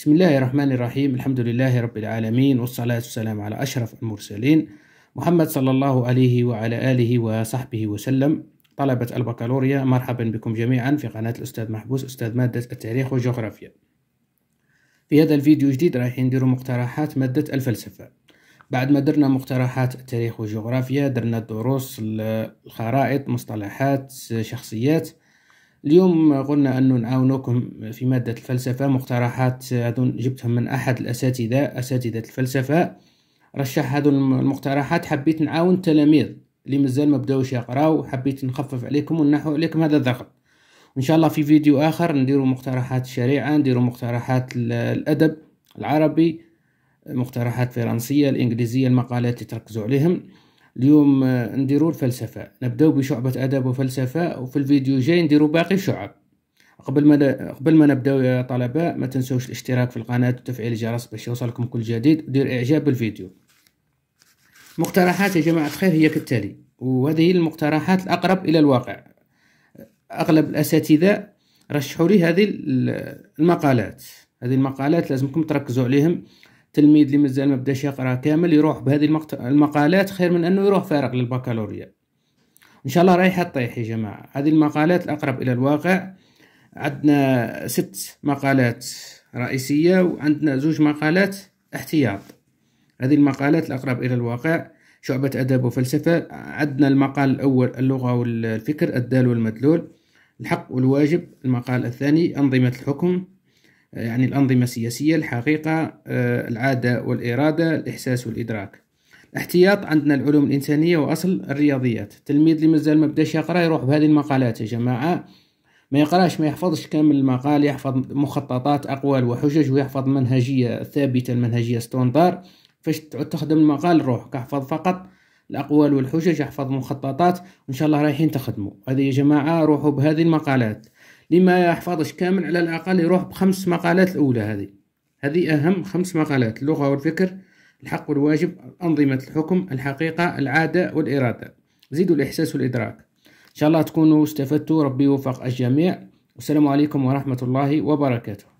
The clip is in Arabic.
بسم الله الرحمن الرحيم الحمد لله رب العالمين والصلاة والسلام على أشرف المرسلين محمد صلى الله عليه وعلى آله وصحبه وسلم طلبة البكالوريا مرحبا بكم جميعا في قناة الأستاذ محبوس أستاذ مادة التاريخ والجغرافيا في هذا الفيديو جديد راح نديروا مقترحات مادة الفلسفة بعد ما درنا مقترحات التاريخ والجغرافيا درنا دروس الخرائط مصطلحات شخصيات اليوم قلنا أنه نعاونكم في مادة الفلسفة مقترحات هذون جبتهم من أحد الأساتذة أساتذة الفلسفة رشح هذو المقترحات حبيت نعاون التلاميذ اللي مازال ما بداوش يقراو حبيت نخفف عليكم وننحو عليكم هذا الضغط وان شاء الله في فيديو اخر نديرو مقترحات الشريعه نديرو مقترحات الادب العربي مقترحات فرنسيه الانجليزيه المقالات اللي تركزوا عليهم اليوم آه، نديرو الفلسفة نبداو بشعبة أدب وفلسفة وفي الفيديو جاي نديرو باقي الشعب قبل ما قبل ما نبداو يا طلبة ما تنسوش الاشتراك في القناة وتفعيل الجرس باش يوصلكم كل جديد ودير إعجاب بالفيديو مقترحات يا جماعة الخير هي كالتالي وهذه هي المقترحات الأقرب إلى الواقع أغلب الأساتذة رشحوا لي هذه المقالات هذه المقالات لازمكم تركزوا عليهم تلميذ اللي مازال ما بداش يقرا كامل يروح بهذه المقت... المقالات خير من انه يروح فارغ للبكالوريا ان شاء الله رايحه تطيح يا جماعه هذه المقالات الاقرب الى الواقع عندنا ست مقالات رئيسيه وعندنا زوج مقالات احتياط هذه المقالات الاقرب الى الواقع شعبة أدب وفلسفة عندنا المقال الأول اللغة والفكر الدال والمدلول الحق والواجب المقال الثاني أنظمة الحكم يعني الأنظمة السياسية الحقيقة آه، العادة والإرادة الإحساس والإدراك احتياط عندنا العلوم الإنسانية وأصل الرياضيات تلميذ اللي مازال ما بداش يقرأ يروح بهذه المقالات يا جماعة ما يقراش ما يحفظش كامل المقال يحفظ مخططات أقوال وحجج ويحفظ منهجية ثابتة المنهجية ستوندار فاش تعود تخدم المقال روحك احفظ فقط الأقوال والحجج احفظ مخططات وإن شاء الله رايحين تخدموا هذه يا جماعة روحوا بهذه المقالات لما يحفظش كامل على الأقل يروح بخمس مقالات الأولى هذه هذه أهم خمس مقالات اللغة والفكر الحق والواجب أنظمة الحكم الحقيقة العادة والإرادة زيدوا الإحساس والإدراك إن شاء الله تكونوا استفدتوا ربي يوفق الجميع والسلام عليكم ورحمة الله وبركاته